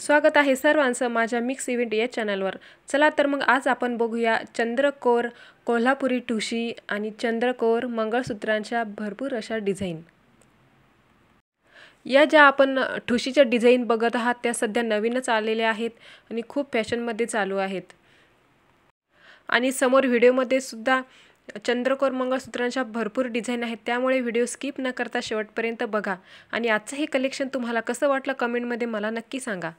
स्वागत आहे सर्वांचं माझ्या मिक्स इव्हेंट या चॅनलवर चला तर मग आज आपण बघूया चंद्रकोर कोल्हापुरी ठुशी आणि चंद्रकोर मंगळसूत्रांच्या भरपूर अशा डिझाईन या ज्या आपण ठुशीच्या डिझाईन बघत आहात त्या सध्या नवीनच आलेल्या आहेत आणि खूप फॅशनमध्ये चालू आहेत आणि समोर व्हिडिओमध्ये सुद्धा चंद्रकोर मंगळसूत्रांच्या भरपूर डिझाईन आहेत त्यामुळे व्हिडिओ स्किप न करता शेवटपर्यंत बघा आणि आजचं हे कलेक्शन तुम्हाला कसं वाटलं कमेंटमध्ये मला नक्की सांगा